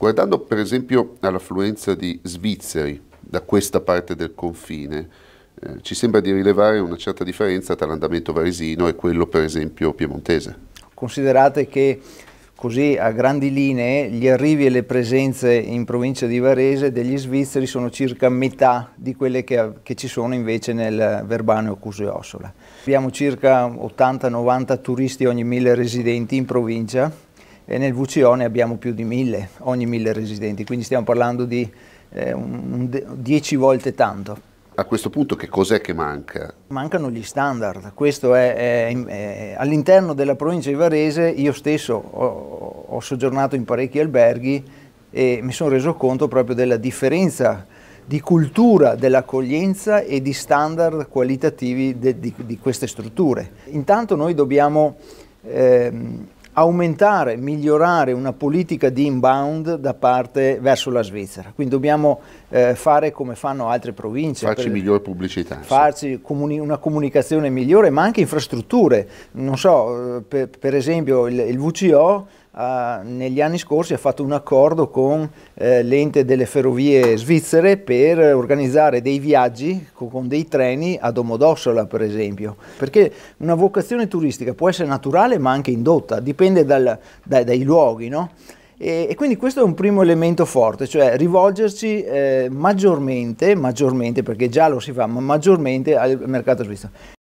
Guardando per esempio all'affluenza di svizzeri da questa parte del confine, eh, ci sembra di rilevare una certa differenza tra l'andamento varesino e quello per esempio piemontese. Considerate che così a grandi linee gli arrivi e le presenze in provincia di Varese degli svizzeri sono circa metà di quelle che, che ci sono invece nel Verbano e Cuseossola. Abbiamo circa 80-90 turisti ogni mille residenti in provincia e nel VCO ne abbiamo più di mille, ogni mille residenti, quindi stiamo parlando di eh, un, un, dieci volte tanto. A questo punto che cos'è che manca? Mancano gli standard, questo è, è, è all'interno della provincia di Varese io stesso ho, ho soggiornato in parecchi alberghi e mi sono reso conto proprio della differenza di cultura dell'accoglienza e di standard qualitativi de, di, di, queste strutture. Intanto noi dobbiamo ehm, aumentare, migliorare una politica di inbound da parte verso la Svizzera. Quindi dobbiamo eh, fare come fanno altre province. Farci per, migliore pubblicità. Farci comuni una comunicazione migliore, ma anche infrastrutture. Non so, eh, per, per esempio il, il VCO ha, negli anni scorsi ha fatto un accordo con eh, l'ente delle ferrovie svizzere per organizzare dei viaggi con, con, dei treni a Domodossola per esempio, perché una vocazione turistica può essere naturale ma anche indotta, dipende dal, dai, dai, luoghi. No? E, e, quindi questo è un primo elemento forte, cioè rivolgerci eh, maggiormente, maggiormente, perché già lo si fa, ma maggiormente al mercato svizzero.